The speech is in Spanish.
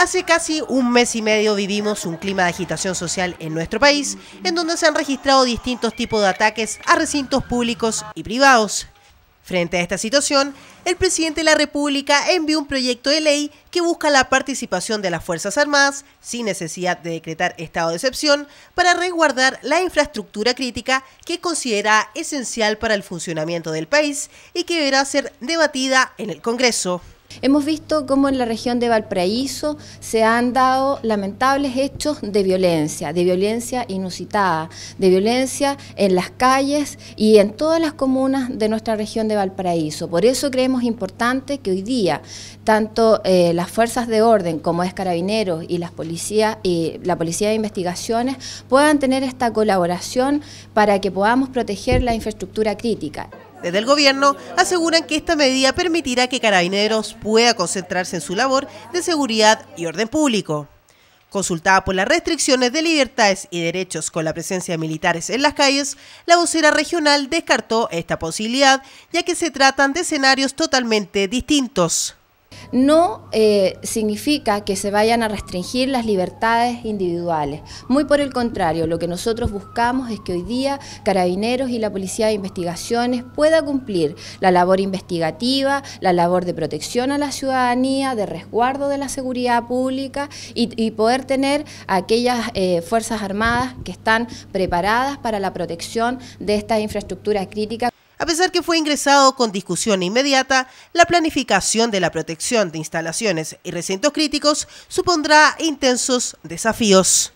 Hace casi un mes y medio vivimos un clima de agitación social en nuestro país, en donde se han registrado distintos tipos de ataques a recintos públicos y privados. Frente a esta situación, el presidente de la República envió un proyecto de ley que busca la participación de las Fuerzas Armadas, sin necesidad de decretar estado de excepción, para resguardar la infraestructura crítica que considera esencial para el funcionamiento del país y que deberá ser debatida en el Congreso. Hemos visto cómo en la región de Valparaíso se han dado lamentables hechos de violencia, de violencia inusitada, de violencia en las calles y en todas las comunas de nuestra región de Valparaíso. Por eso creemos importante que hoy día tanto eh, las fuerzas de orden como es Carabineros y las y la Policía de Investigaciones puedan tener esta colaboración para que podamos proteger la infraestructura crítica. Desde el gobierno aseguran que esta medida permitirá que Carabineros pueda concentrarse en su labor de seguridad y orden público. Consultada por las restricciones de libertades y derechos con la presencia de militares en las calles, la vocera regional descartó esta posibilidad, ya que se tratan de escenarios totalmente distintos no eh, significa que se vayan a restringir las libertades individuales. Muy por el contrario, lo que nosotros buscamos es que hoy día Carabineros y la Policía de Investigaciones pueda cumplir la labor investigativa, la labor de protección a la ciudadanía, de resguardo de la seguridad pública y, poder tener aquellas eh, Fuerzas Armadas que están preparadas para la protección de estas infraestructuras críticas. A pesar que fue ingresado con discusión inmediata, la planificación de la protección de instalaciones y recintos críticos supondrá intensos desafíos.